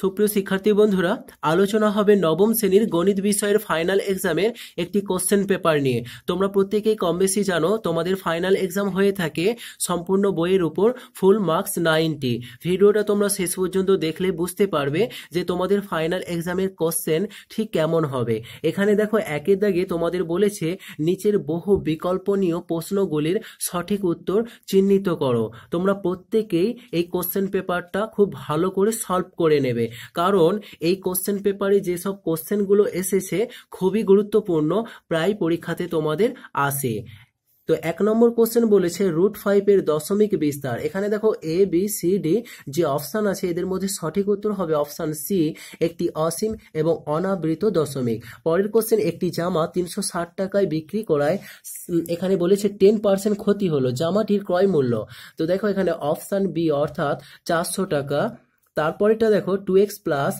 সুপ্রিয় শিক্ষার্থী বন্ধুরা আলোচনা হবে নবম শ্রেণীর গণিত বিষয়ের ফাইনাল এক্সামের একটি কোশ্চেন পেপার নিয়ে তোমরা প্রত্যেকেই কম বেশি জানো তোমাদের ফাইনাল এক্সাম হয়ে থাকে সম্পূর্ণ বইয়ের উপর ফুল মার্কস নাইনটি ভিডিওটা তোমরা শেষ পর্যন্ত দেখলে বুঝতে পারবে যে তোমাদের ফাইনাল এক্সামের কোশ্চেন ঠিক কেমন হবে এখানে দেখো একের দাগে তোমাদের বলেছে নিচের বহু বিকল্পনীয় প্রশ্নগুলির সঠিক উত্তর চিহ্নিত করো তোমরা প্রত্যেকেই এই কোশ্চেন পেপারটা খুব ভালো করে সলভ করে নেবে কারণ এই কোশ্চেন পেপারে যেসব কোশ্চেনগুলো এসেছে খুবই গুরুত্বপূর্ণ প্রায় পরীক্ষাতে তোমাদের আসে তো এক নম্বর কোশ্চেন বলেছে রুট ফাইভের দশমিক বিস্তার এখানে দেখো এ বি সি ডি যে অপশান আছে এদের মধ্যে সঠিক উত্তর হবে অপশান সি একটি অসীম এবং অনাবৃত দশমিক পরের কোশ্চেন একটি জামা তিনশো ষাট টাকায় বিক্রি করায় এখানে বলেছে টেন পার্সেন্ট ক্ষতি হলো জামাটির ক্রয় মূল্য তো দেখো এখানে অপশান বি অর্থাৎ চারশো টাকা তারপরেটা দেখো two X plus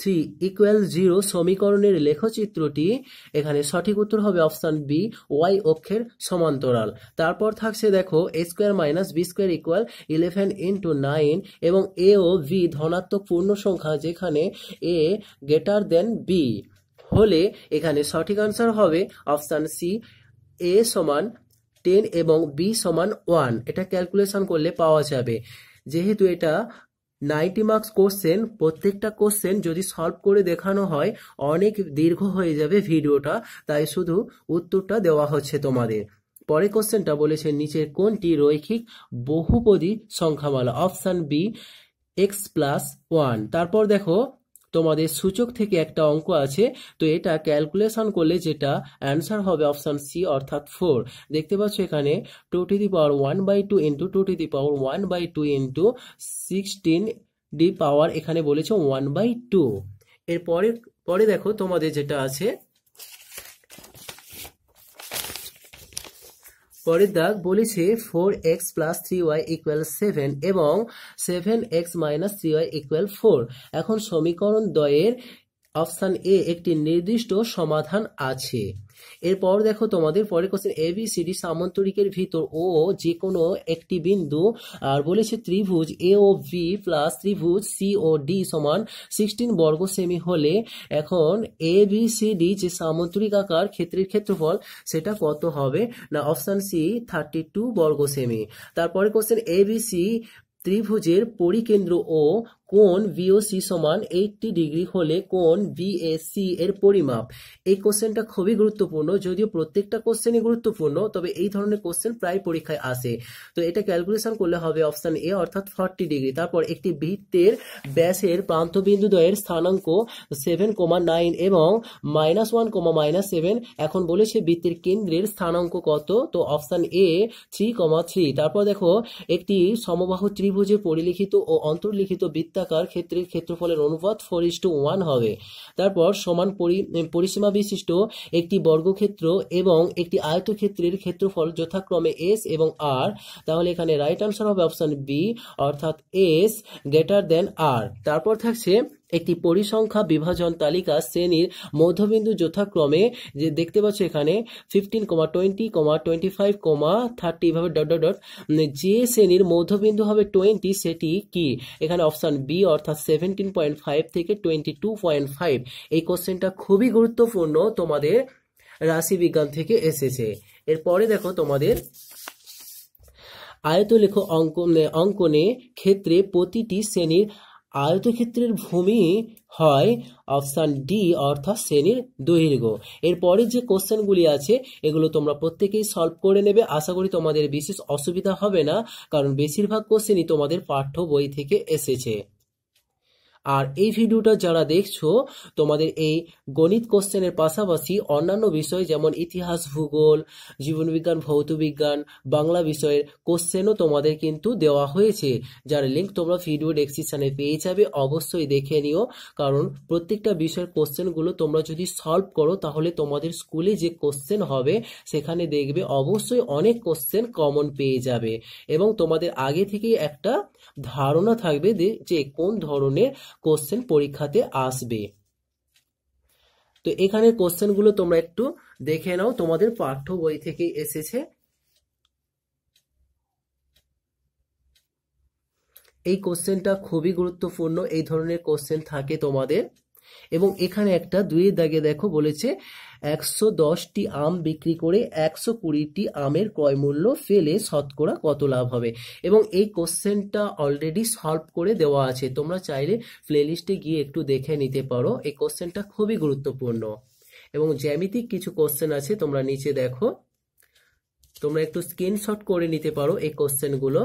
three equal zero সমীকরণের লেখচিত্রটি এখানে সঠিক উত্তর হবে অপশান বি ওয়াই অক্ষের সমান্তরাল তারপর থাকছে দেখো A square minus B square equal eleven into nine এবং এ ও বি ধনাত্মক পূর্ণ সংখ্যা যেখানে এ গ্রেটার দেন বি হলে এখানে সঠিক আনসার হবে অপশান সি এ সমান টেন এবং বি সমান ওয়ান এটা ক্যালকুলেশন করলে পাওয়া যাবে যেহেতু এটা নাইনটি মার্কস কোশ্চেন প্রত্যেকটা কোশ্চেন যদি সলভ করে দেখানো হয় অনেক দীর্ঘ হয়ে যাবে ভিডিওটা তাই শুধু উত্তরটা দেওয়া হচ্ছে তোমাদের পরে কোশ্চেনটা বলেছে নিচের কোনটি রৈখিক বহুপদী সংখ্যামালা option B X plus one তারপর দেখো তোমাদের সূচক থেকে একটা অঙ্ক আছে তো এটা ক্যালকুলেশন করলে যেটা অ্যান্সার হবে অপশান সি অর্থাৎ ফোর দেখতে পাচ্ছ এখানে two to the power one by two into two to the power one by two into sixteen the power এখানে বলেছে ওয়ান বাই টু এরপরে পরে দেখো তোমাদের যেটা আছে পরের দাগ বলেছে four X plus three Y equal seven এবং seven X minus three Y equal four এখন সমীকরণ দ্বয়ের অপশান এ একটি নির্দিষ্ট সমাধান আছে এরপর দেখো তোমাদের পরের question A B C D সামন্তরিকের ভিতর ও যে কোনো একটি বিন্দু আর বলেছে ত্রিভুজ এ ও বি প্লাস ত্রিভুজ সি ও ডি সমান সিক্সটিন বর্গ সেমি হলে এখন এ বি সি ডি যে সামন্তরিক আকার ক্ষেত্রের ক্ষেত্রফল সেটা কত হবে না অপশান সি থার্টি টু বর্গ সেমি তারপরে কোশ্চেন এ বি সি ত্রিভুজের পরিকেন্দ্র ও কোন ভিওসি সমান এইটটি ডিগ্রি হলে কোন বিএসি এর পরিমাপ এই কোশ্চেনটা খুবই গুরুত্বপূর্ণ যদিও প্রত্যেকটা কোশ্চেনই গুরুত্বপূর্ণ তবে এই ধরনের কোশ্চেন প্রায় পরীক্ষায় আসে তো এটা ক্যালকুলেশন করলে হবে অপশান এ অর্থাৎ ফর্টি ডিগ্রি তারপর একটি বৃত্তের ব্যাসের প্রান্তবিন্দুদ্বয়ের স্থানাঙ্ক সেভেন কোমা নাইন এবং minus one comma minus seven এখন বলেছে বৃত্তের কেন্দ্রের স্থানাঙ্ক কত তো option A three comma three তারপর দেখো একটি সমবাহ ত্রিভুজে পরিলিখিত ও অন্তর্লিখিত বৃত্ত বৃত্তাকার ক্ষেত্রের ক্ষেত্রফলের অনুপাত ফোর ইস টু ওয়ান হবে তারপর সমান পরিসীমা বিশিষ্ট একটি বর্গক্ষেত্র এবং একটি আয়তক্ষেত্রের ক্ষেত্রফল যথাক্রমে এস এবং আর তাহলে এখানে রাইট আনসার হবে অপশান বি অর্থাৎ এস গ্রেটার দেন আর তারপর থাকছে একটি পরিসংখ্যা বিভাজন তালিকা শ্রেণীর মধ্যবিন্দু যথাক্রমে যে দেখতে পাচ্ছ এখানে fifteen comma twenty comma twenty five comma thirty এভাবে ডট ডট ডট যে শ্রেণীর মধ্যবিন্দু হবে টোয়েন্টি সেটি কি এখানে অপশান বি অর্থাৎ সেভেন্টিন পয়েন্ট ফাইভ থেকে টোয়েন্টি টু পয়েন্ট ফাইভ এই কোশ্চেনটা খুবই গুরুত্বপূর্ণ তোমাদের রাশিবিজ্ঞান থেকে এসেছে এরপরে দেখো তোমাদের আয়তলেখ অঙ্কনে অঙ্কনে ক্ষেত্রে প্রতিটি শ্রেণীর আয়তক্ষেত্রের ভূমি হয় অপশান ডি অর্থাৎ শ্রেণীর দৈর্ঘ্য এরপরে যে কোশ্চেনগুলি আছে এগুলো তোমরা প্রত্যেকেই সলভ করে নেবে আশা করি তোমাদের বিশেষ অসুবিধা হবে না কারণ বেশিরভাগ কোশ্চেনই তোমাদের পাঠ্য বই থেকে এসেছে আর এই ভিডিওটা যারা দেখছো তোমাদের এই গণিত কোশ্চেনের পাশাপাশি অন্যান্য বিষয় যেমন ইতিহাস ভূগোল জীবনবিজ্ঞান ভৌতবিজ্ঞান বাংলা বিষয়ের কোশ্চেনও তোমাদের কিন্তু দেওয়া হয়েছে যার লিঙ্ক তোমরা ভিডিও ডেসক্রিপশানে পেয়ে যাবে অবশ্যই দেখে নিও কারণ প্রত্যেকটা বিষয়ের কোশ্চেনগুলো তোমরা যদি সলভ করো তাহলে তোমাদের স্কুলে যে কোশ্চেন হবে সেখানে দেখবে অবশ্যই অনেক কোশ্চেন কমন পেয়ে যাবে এবং তোমাদের আগে থেকেই একটা ধারণা থাকবে যে কোন ধরনের কোশ্চেন পরীক্ষাতে আসবে তো এখানে কোশ্চেনগুলো তোমরা একটু দেখে নাও তোমাদের পাঠ্য বই থেকে এসেছে এই কোশ্চেনটা খুবই গুরুত্বপূর্ণ এই ধরনের কোশ্চেন থাকে তোমাদের এবং এখানে একটা দুই দাগে দেখো বলেছে একশো দশটি আম বিক্রি করে একশো কুড়িটি আমের ক্রয় মূল্য ফেলে শতকরা কত লাভ হবে এবং এই কোশ্চেনটা অলরেডি সলভ করে দেওয়া আছে তোমরা চাইলে প্লেলিস্টে গিয়ে একটু দেখে নিতে পারো এই কোশ্চেনটা খুবই গুরুত্বপূর্ণ এবং জ্যামিতিক কিছু কোশ্চেন আছে তোমরা নিচে দেখো তোমরা একটু স্ক্রিনশট করে নিতে পারো এই কোশ্চেনগুলো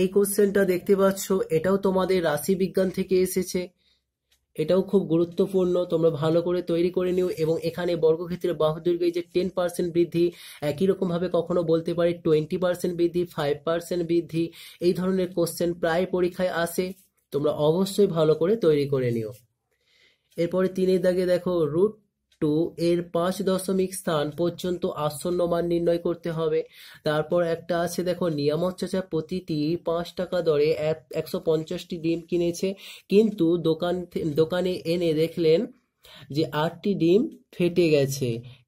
এই কোশ্চেনটা দেখতে পাচ্ছ এটাও তোমাদের রাশি বিজ্ঞান থেকে এসেছে এটাও খুব গুরুত্বপূর্ণ তোমরা ভালো করে তৈরি করে নিও এবং এখানে বর্গক্ষেত্রের বাহু যে টেন পার্সেন্ট বৃদ্ধি একই রকমভাবে কখনো বলতে পারি টোয়েন্টি পার্সেন্ট বৃদ্ধি ফাইভ পার্সেন্ট বৃদ্ধি এই ধরনের কোশ্চেন প্রায় পরীক্ষায় আসে তোমরা অবশ্যই ভালো করে তৈরি করে নিও এরপরে তিনের দাগে দেখো রুট টু এর পাঁচ দশমিক স্থান পর্যন্ত আসন্ন মান নির্ণয় করতে হবে তারপর একটা আছে দেখো নিয়ামত চাচা প্রতিটি পাঁচ টাকা দরে একশো পঞ্চাশটি ডিম কিনেছে কিন্তু দোকান দোকানে এনে দেখলেন যে আটটি ডিম ফেটে গেছে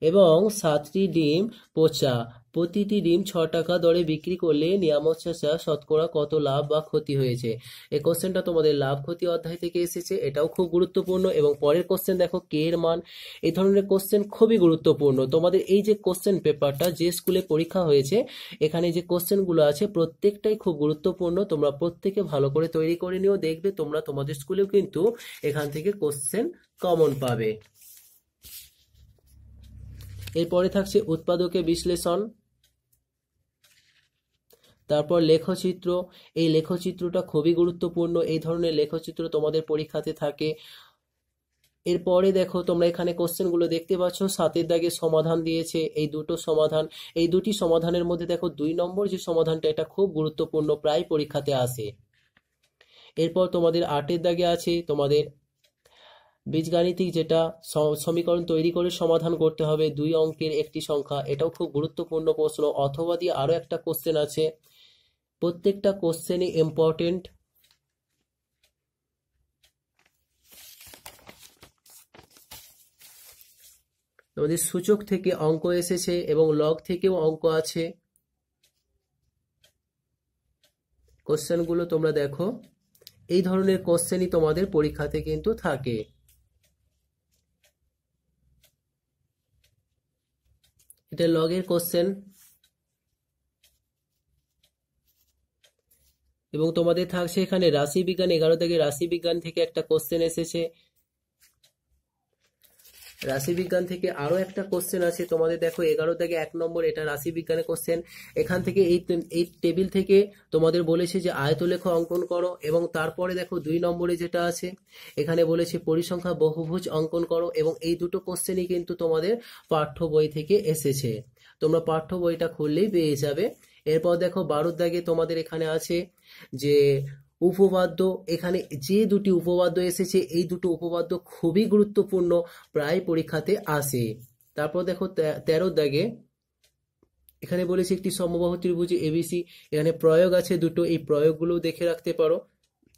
এবং সাতটি ডিম পচা প্রতিটি ডিম ছ টাকা দরে বিক্রি করলে নিয়ামত চাচা শতকরা কত লাভ বা ক্ষতি হয়েছে এই কোশ্চেনটা তোমাদের লাভ ক্ষতি অধ্যায় থেকে এসেছে এটাও খুব গুরুত্বপূর্ণ এবং পরের কোশ্চেন দেখো কে মান এই ধরনের কোশ্চেন খুবই গুরুত্বপূর্ণ তোমাদের এই যে কোশ্চেন পেপারটা যে স্কুলে পরীক্ষা হয়েছে এখানে যে কোশ্চেনগুলো আছে প্রত্যেকটাই খুব গুরুত্বপূর্ণ তোমরা প্রত্যেকে ভালো করে তৈরি করে নিও দেখবে তোমরা তোমাদের স্কুলেও কিন্তু এখান থেকে কোশ্চেন কমন পাবে এরপরে থাকছে উৎপাদকে বিশ্লেষণ তারপর লেখচিত্র এই লেখচিত্রটা খুবই গুরুত্বপূর্ণ এই ধরনের লেখচিত্র তোমাদের পরীক্ষাতে থাকে এরপরে দেখো তোমরা এখানে কোশ্চেনগুলো দেখতে পাচ্ছ সাতের দাগে সমাধান দিয়েছে এই দুটো সমাধান এই দুটি সমাধানের মধ্যে দেখো দুই নম্বর যে সমাধানটা এটা খুব গুরুত্বপূর্ণ প্রায় পরীক্ষাতে আসে এরপর তোমাদের আটের দাগে আছে তোমাদের বীজগাণিতিক যেটা সমীকরণ তৈরি করে সমাধান করতে হবে দুই অঙ্কের একটি সংখ্যা এটাও খুব গুরুত্বপূর্ণ প্রশ্ন অথবা দিয়ে আরও একটা কোশ্চেন আছে প্রত্যেকটা কোশ্চেনই ইম্পর্টেন্ট তোমাদের সূচক থেকে অঙ্ক এসেছে এবং লগ থেকেও অঙ্ক আছে কোশ্চেনগুলো তোমরা দেখো এই ধরনের কোশ্চেনই তোমাদের পরীক্ষাতে কিন্তু থাকে এটা লগ এর কোশ্চেন এবং তোমাদের থাকছে এখানে রাশি বিজ্ঞান এগারো থেকে রাশি বিজ্ঞান থেকে একটা কোশ্চেন এসেছে রাশিবিজ্ঞান থেকে আরও একটা কোশ্চেন আছে তোমাদের দেখো এগারো থেকে এক নম্বর এটা রাশিবিজ্ঞানের কোশ্চেন এখান থেকে এই এই টেবিল থেকে তোমাদের বলেছে যে আয়তলেখ অঙ্কন করো এবং তারপরে দেখো দুই নম্বরে যেটা আছে এখানে বলেছে পরিসংখ্যা বহুভুজ অঙ্কন করো এবং এই দুটো কোশ্চেনই কিন্তু তোমাদের পাঠ্য বই থেকে এসেছে তোমরা পাঠ্য বইটা খুললেই পেয়ে যাবে এরপর দেখো বারোর দাগে তোমাদের এখানে আছে যে উপপাদ্য এখানে যে দুটি উপপাদ্য এসেছে এই দুটো উপপাদ্য খুবই গুরুত্বপূর্ণ প্রায় পরীক্ষাতে আসে তারপর দেখো তেরো দাগে এখানে বলেছি একটি সমবাহ ত্রিভুজ এবিসি এখানে প্রয়োগ আছে দুটো এই প্রয়োগগুলো দেখে রাখতে পারো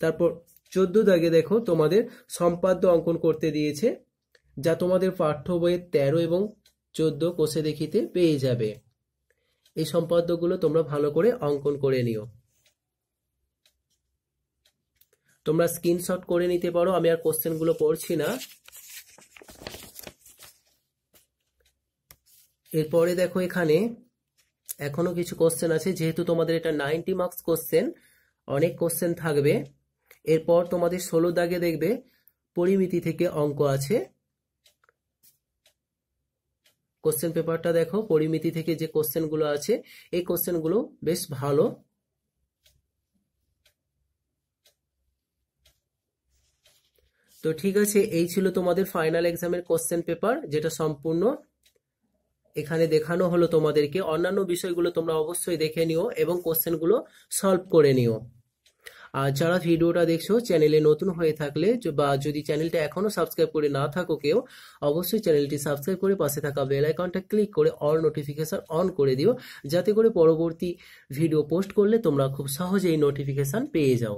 তারপর চোদ্দ দাগে দেখো তোমাদের সম্পাদ্য অঙ্কন করতে দিয়েছে যা তোমাদের পাঠ্য বইয়ের তেরো এবং চোদ্দ কোষে দেখিতে পেয়ে যাবে এই সম্পাদ্যগুলো তোমরা ভালো করে অঙ্কন করে নিও তোমরা স্ক্রিনশট করে নিতে পারো আমি আর কোশ্চেনগুলো পড়ছি না এরপরে দেখো এখানে এখনো কিছু কোশ্চেন আছে যেহেতু তোমাদের এটা নাইনটি মার্কস কোশ্চেন অনেক কোশ্চেন থাকবে এরপর তোমাদের ষোলো দাগে দেখবে পরিমিতি থেকে অঙ্ক আছে কোশ্চেন পেপারটা দেখো পরিমিতি থেকে যে কোশ্চেনগুলো আছে এই কোশ্চেনগুলো বেশ ভালো তো ঠিক আছে এই ছিল তোমাদের ফাইনাল এক্সামের কোশ্চেন পেপার যেটা সম্পূর্ণ এখানে দেখানো হলো তোমাদেরকে অন্যান্য বিষয়গুলো তোমরা অবশ্যই দেখে নিও এবং কোশ্চেনগুলো সলভ করে নিও আর যারা ভিডিওটা দেখছো চ্যানেলে নতুন হয়ে থাকলে বা যদি চ্যানেলটা এখনও সাবস্ক্রাইব করে না থাকো কেউ অবশ্যই চ্যানেলটি সাবস্ক্রাইব করে পাশে থাকা বেল আইকনটা ক্লিক করে অল নোটিফিকেশান অন করে দিও যাতে করে পরবর্তী ভিডিও পোস্ট করলে তোমরা খুব সহজেই নোটিফিকেশান পেয়ে যাও